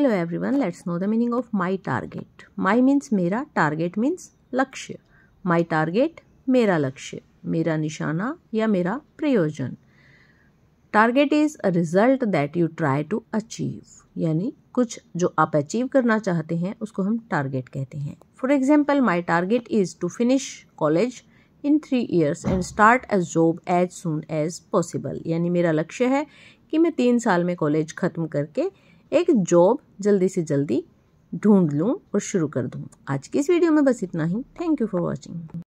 hello everyone let's know the meaning of my target my means मेरा target means लक्ष्य my target मेरा लक्ष्य मेरा निशाना या मेरा प्रयोजन target is a result that you try to achieve यानी कुछ जो आप अचीव करना चाहते हैं उसको हम टारगेट कहते हैं for example my target is to finish college in three years and start a job as soon as possible यानी मेरा लक्ष्य है कि मैं तीन साल में कॉलेज ख़त्म करके एक जॉब जल्दी से जल्दी ढूंढ लूँ और शुरू कर दूँ आज की इस वीडियो में बस इतना ही थैंक यू फॉर वॉचिंग